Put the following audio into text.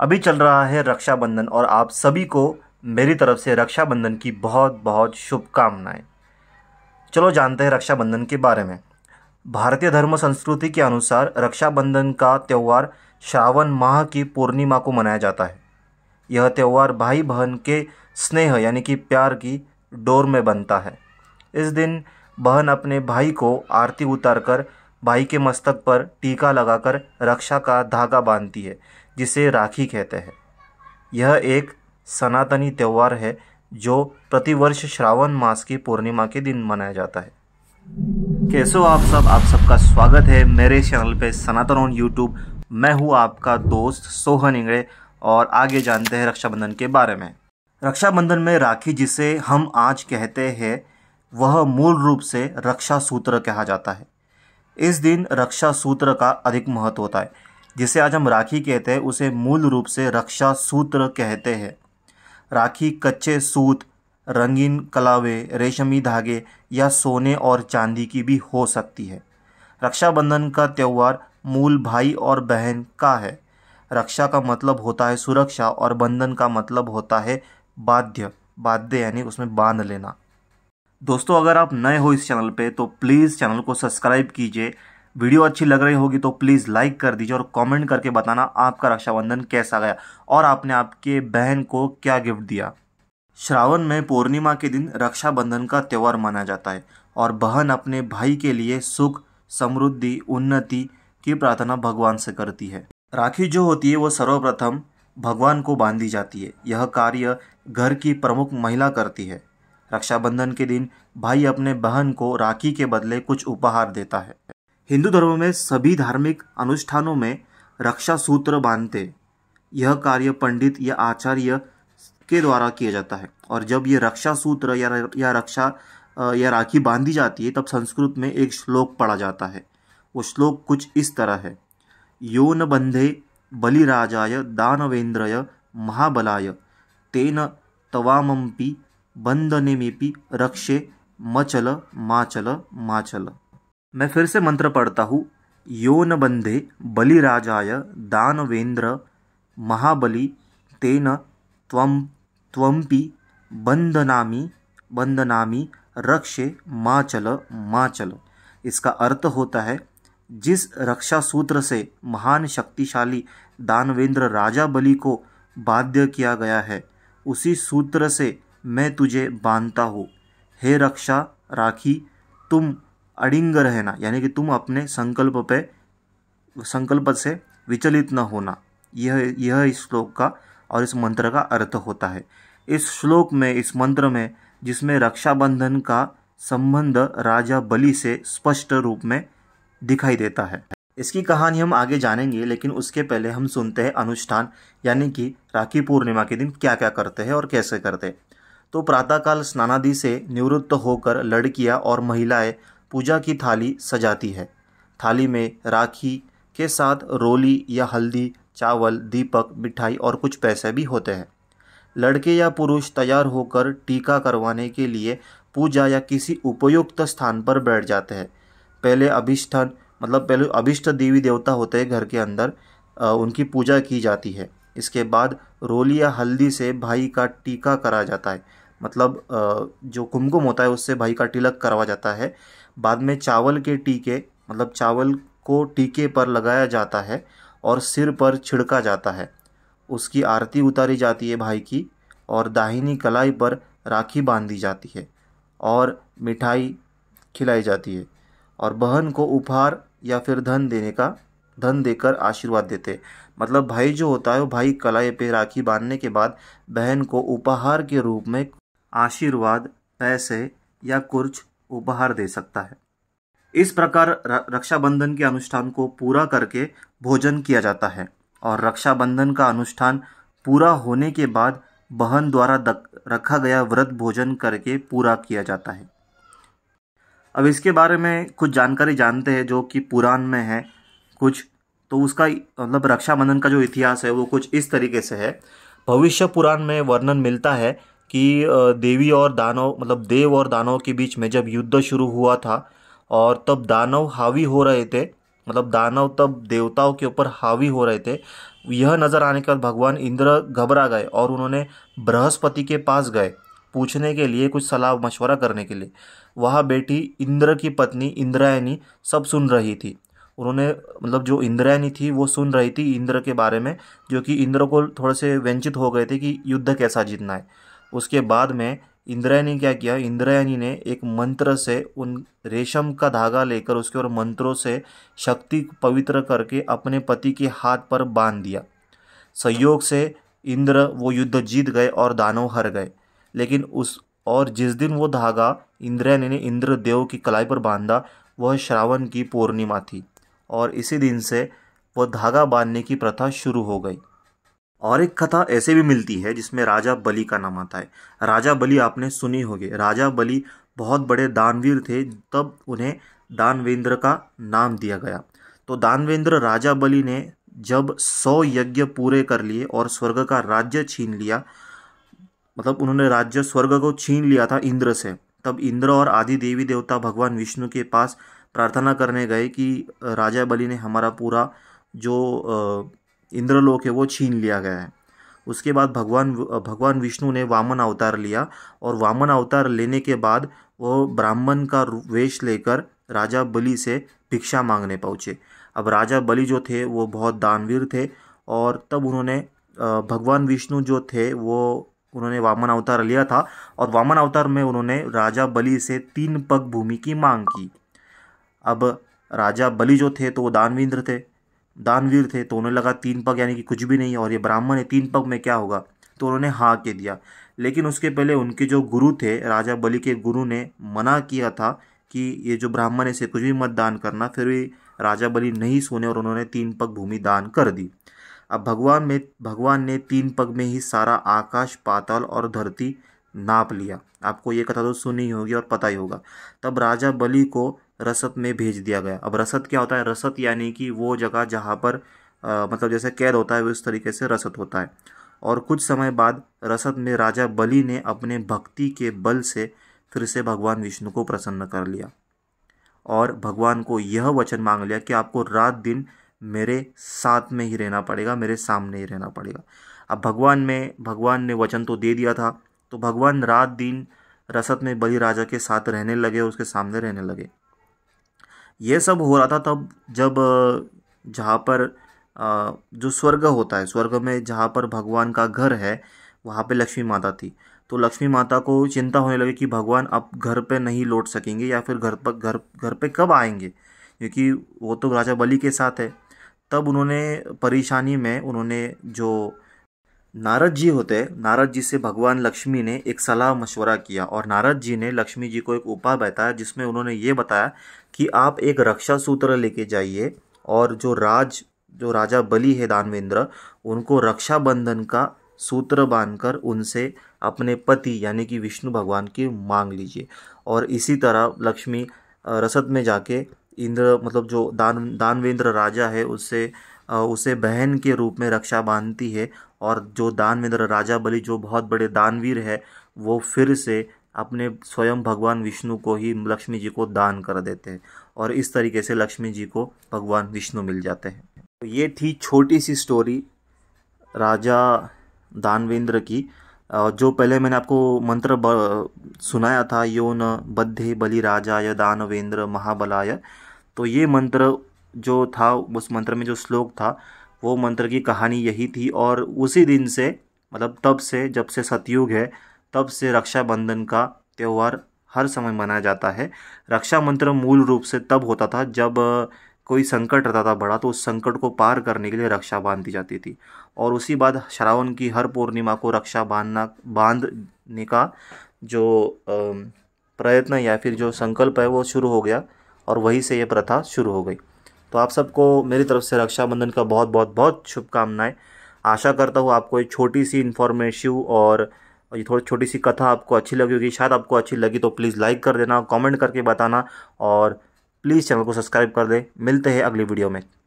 अभी चल रहा है रक्षाबंधन और आप सभी को मेरी तरफ से रक्षाबंधन की बहुत बहुत शुभकामनाएं चलो जानते हैं रक्षाबंधन के बारे में भारतीय धर्म संस्कृति के अनुसार रक्षाबंधन का त्यौहार श्रावण माह की पूर्णिमा को मनाया जाता है यह त्यौहार भाई बहन के स्नेह यानी कि प्यार की डोर में बनता है इस दिन बहन अपने भाई को आरती उतारकर भाई के मस्तक पर टीका लगाकर रक्षा का धागा बांधती है जिसे राखी कहते हैं यह एक सनातनी त्यौहार है जो प्रतिवर्ष श्रावण मास की पूर्णिमा के दिन मनाया जाता है कैसे हो आप सब आप सबका स्वागत है मेरे चैनल पे सनातन ऑन यूट्यूब मैं हूँ आपका दोस्त सोहन इंगड़े और आगे जानते हैं रक्षाबंधन के बारे में रक्षाबंधन में राखी जिसे हम आज कहते हैं वह मूल रूप से रक्षा सूत्र कहा जाता है इस दिन रक्षा सूत्र का अधिक महत्व होता है जिसे आज हम राखी कहते हैं उसे मूल रूप से रक्षा सूत्र कहते हैं राखी कच्चे सूत रंगीन कलावे रेशमी धागे या सोने और चांदी की भी हो सकती है रक्षाबंधन का त्यौहार मूल भाई और बहन का है रक्षा का मतलब होता है सुरक्षा और बंधन का मतलब होता है बाध्य बाध्य यानी उसमें बांध लेना दोस्तों अगर आप नए हो इस चैनल पे तो प्लीज़ चैनल को सब्सक्राइब कीजिए वीडियो अच्छी लग रही होगी तो प्लीज़ लाइक कर दीजिए और कमेंट करके बताना आपका रक्षाबंधन कैसा गया और आपने आपके बहन को क्या गिफ्ट दिया श्रावण में पूर्णिमा के दिन रक्षाबंधन का त्यौहार माना जाता है और बहन अपने भाई के लिए सुख समृद्धि उन्नति की प्रार्थना भगवान से करती है राखी जो होती है वो सर्वप्रथम भगवान को बांधी जाती है यह कार्य घर की प्रमुख महिला करती है रक्षाबंधन के दिन भाई अपने बहन को राखी के बदले कुछ उपहार देता है हिंदू धर्म में सभी धार्मिक अनुष्ठानों में रक्षा सूत्र बांधते यह कार्य पंडित या आचार्य के द्वारा किया जाता है और जब ये रक्षा सूत्र या या रक्षा या राखी बांधी जाती है तब संस्कृत में एक श्लोक पढ़ा जाता है वो श्लोक कुछ इस तरह है न बंधे बलिराजाय दानवेंद्रय महाबलाय तेन तवामपि में रक्षे मचल माचल माचल मैं फिर से मंत्र पढ़ता हूँ यो न बंधे बलिराजाय दानवेंद्र महाबली तेन त्वी त्वंपि बंधनामी बंधनामी रक्षे माचल माचल इसका अर्थ होता है जिस रक्षा सूत्र से महान शक्तिशाली दानवेंद्र राजा बलि को बाध्य किया गया है उसी सूत्र से मैं तुझे बांधता हूँ हे रक्षा राखी तुम अड़िंग रहना यानी कि तुम अपने संकल्प पे संकल्प से विचलित न होना यह यह इस श्लोक का और इस मंत्र का अर्थ होता है इस श्लोक में इस मंत्र में जिसमें रक्षाबंधन का संबंध राजा बलि से स्पष्ट रूप में दिखाई देता है इसकी कहानी हम आगे जानेंगे लेकिन उसके पहले हम सुनते हैं अनुष्ठान यानी कि राखी पूर्णिमा के दिन क्या क्या करते हैं और कैसे करते हैं तो प्रातःकाल स्नानादि से निवृत्त होकर लड़कियां और महिलाएं पूजा की थाली सजाती है थाली में राखी के साथ रोली या हल्दी चावल दीपक मिठाई और कुछ पैसे भी होते हैं लड़के या पुरुष तैयार होकर टीका करवाने के लिए पूजा या किसी उपयुक्त स्थान पर बैठ जाते हैं पहले अभिष्ठन मतलब पहले अभिष्ट देवी देवता होते हैं घर के अंदर आ, उनकी पूजा की जाती है इसके बाद रोली या हल्दी से भाई का टीका करा जाता है मतलब जो कुमकुम होता है उससे भाई का तिलक करवा जाता है बाद में चावल के टीके मतलब चावल को टीके पर लगाया जाता है और सिर पर छिड़का जाता है उसकी आरती उतारी जाती है भाई की और दाहिनी कलाई पर राखी बांधी जाती है और मिठाई खिलाई जाती है और बहन को उपहार या फिर धन देने का धन देकर आशीर्वाद देते मतलब भाई जो होता है वो भाई कलाई पे राखी बांधने के बाद बहन को उपहार के रूप में आशीर्वाद पैसे या कुछ उपहार दे सकता है इस प्रकार रक्षाबंधन के अनुष्ठान को पूरा करके भोजन किया जाता है और रक्षाबंधन का अनुष्ठान पूरा होने के बाद बहन द्वारा रखा गया व्रत भोजन करके पूरा किया जाता है अब इसके बारे में कुछ जानकारी जानते हैं जो कि पुराण में है कुछ तो उसका मतलब रक्षाबंधन का जो इतिहास है वो कुछ इस तरीके से है भविष्य पुराण में वर्णन मिलता है कि देवी और दानव मतलब देव और दानव के बीच में जब युद्ध शुरू हुआ था और तब दानव हावी हो रहे थे मतलब दानव तब देवताओं के ऊपर हावी हो रहे थे यह नज़र आने के बाद भगवान इंद्र घबरा गए और उन्होंने बृहस्पति के पास गए पूछने के लिए कुछ सलाह मशवरा करने के लिए वहाँ बेटी इंद्र की पत्नी इंद्रायणी सब सुन रही थी उन्होंने मतलब जो इंद्रायणी थी वो सुन रही थी इंद्र के बारे में जो कि इंद्र को थोड़े से वंचित हो गए थे कि युद्ध कैसा जीतना है उसके बाद में इंद्रायणी क्या किया इंद्रायणी ने एक मंत्र से उन रेशम का धागा लेकर उसके और मंत्रों से शक्ति पवित्र करके अपने पति के हाथ पर बांध दिया संयोग से इंद्र वो युद्ध जीत गए और दानव हर गए लेकिन उस और जिस दिन वो धागा इंद्रायणी ने इंद्रदेव की कलाई पर बांधा वह श्रावण की पूर्णिमा थी और इसी दिन से वह धागा बांधने की प्रथा शुरू हो गई और एक कथा ऐसे भी मिलती है जिसमें राजा बलि का नाम आता है राजा बलि आपने सुनी होगी राजा बलि बहुत बड़े दानवीर थे तब उन्हें दानवेंद्र का नाम दिया गया तो दानवेंद्र राजा बलि ने जब सौ यज्ञ पूरे कर लिए और स्वर्ग का राज्य छीन लिया मतलब उन्होंने राज्य स्वर्ग को छीन लिया था इंद्र से तब इंद्र और आदि देवी देवता भगवान विष्णु के पास प्रार्थना करने गए कि राजा बलि ने हमारा पूरा जो इंद्रलोक है वो छीन लिया गया है उसके बाद भगवान भगवान विष्णु ने वामन अवतार लिया और वामन अवतार लेने के बाद वो ब्राह्मण का वेश लेकर राजा बलि से भिक्षा मांगने पहुँचे अब राजा बलि जो थे वो बहुत दानवीर थे और तब उन्होंने भगवान विष्णु जो थे वो उन्होंने वामन अवतार लिया था और वामन अवतार में उन्होंने राजा बलि से तीन पग भूमि की मांग की अब राजा बलि जो थे तो वो दानवींद्र थे दानवीर थे तो उन्हें लगा तीन पग यानी कि कुछ भी नहीं और ये ब्राह्मण है तीन पग में क्या होगा तो उन्होंने हाँ के दिया लेकिन उसके पहले उनके जो गुरु थे राजा बलि के गुरु ने मना किया था कि ये जो ब्राह्मण है इसे कुछ भी मत दान करना फिर भी राजा बलि नहीं सुने और उन्होंने तीन पग भूमि दान कर दी अब भगवान में भगवान ने तीन पग में ही सारा आकाश पाताल और धरती नाप लिया आपको ये कथा तो सुनी होगी और पता ही होगा तब राजा बलि को रसत में भेज दिया गया अब रसद क्या होता है रसत यानी कि वो जगह जहाँ पर आ, मतलब जैसे कैद होता है उस तरीके से रसद होता है और कुछ समय बाद रसद में राजा बलि ने अपने भक्ति के बल से फिर से भगवान विष्णु को प्रसन्न कर लिया और भगवान को यह वचन मांग लिया कि आपको रात दिन मेरे साथ में ही रहना पड़ेगा मेरे सामने ही रहना पड़ेगा अब भगवान में भगवान ने वचन तो दे दिया था तो भगवान रात दिन रसद में बलि राजा के साथ रहने लगे उसके सामने रहने लगे ये सब हो रहा था तब जब जहाँ पर जो स्वर्ग होता है स्वर्ग में जहाँ पर भगवान का घर है वहाँ पे लक्ष्मी माता थी तो लक्ष्मी माता को चिंता होने लगी कि भगवान अब घर पे नहीं लौट सकेंगे या फिर घर पर घर घर पे कब आएंगे क्योंकि वो तो राजा बलि के साथ है तब उन्होंने परेशानी में उन्होंने जो नारद जी होते नारद जी से भगवान लक्ष्मी ने एक सलाह मशवरा किया और नारद जी ने लक्ष्मी जी को एक उपाय बताया जिसमें उन्होंने ये बताया कि आप एक रक्षा सूत्र लेके जाइए और जो राज जो राजा बलि है दानवेंद्र उनको रक्षाबंधन का सूत्र बांधकर उनसे अपने पति यानी कि विष्णु भगवान की मांग लीजिए और इसी तरह लक्ष्मी रसद में जाके इंद्र मतलब जो दान दानवेंद्र राजा है उससे उसे बहन के रूप में रक्षा बांधती है और जो दानवेंद्र राजा बलि जो बहुत बड़े दानवीर है वो फिर से अपने स्वयं भगवान विष्णु को ही लक्ष्मी जी को दान कर देते हैं और इस तरीके से लक्ष्मी जी को भगवान विष्णु मिल जाते हैं तो ये थी छोटी सी स्टोरी राजा दानवेंद्र की जो पहले मैंने आपको मंत्र सुनाया था यो न बद्धे बलि य दानवेंद्र महाबलाय तो ये मंत्र जो था उस मंत्र में जो श्लोक था वो मंत्र की कहानी यही थी और उसी दिन से मतलब तब से जब से सतयुग है तब से रक्षाबंधन का त्यौहार हर समय मनाया जाता है रक्षा मंत्र मूल रूप से तब होता था जब कोई संकट रहता था बड़ा तो उस संकट को पार करने के लिए रक्षा बांध दी जाती थी और उसी बाद श्रावण की हर पूर्णिमा को रक्षा बांधना बांधने का जो प्रयत्न या फिर जो संकल्प है वो शुरू हो गया और वहीं से ये प्रथा शुरू हो गई तो आप सबको मेरी तरफ से रक्षाबंधन का बहुत बहुत बहुत शुभकामनाएं आशा करता हूँ आपको ये छोटी सी इन्फॉर्मेशिव और ये थोड़ी छोटी सी कथा आपको अच्छी लगी होगी शायद आपको अच्छी लगी तो प्लीज़ लाइक कर देना कमेंट करके बताना और प्लीज़ चैनल को सब्सक्राइब कर दें मिलते हैं अगली वीडियो में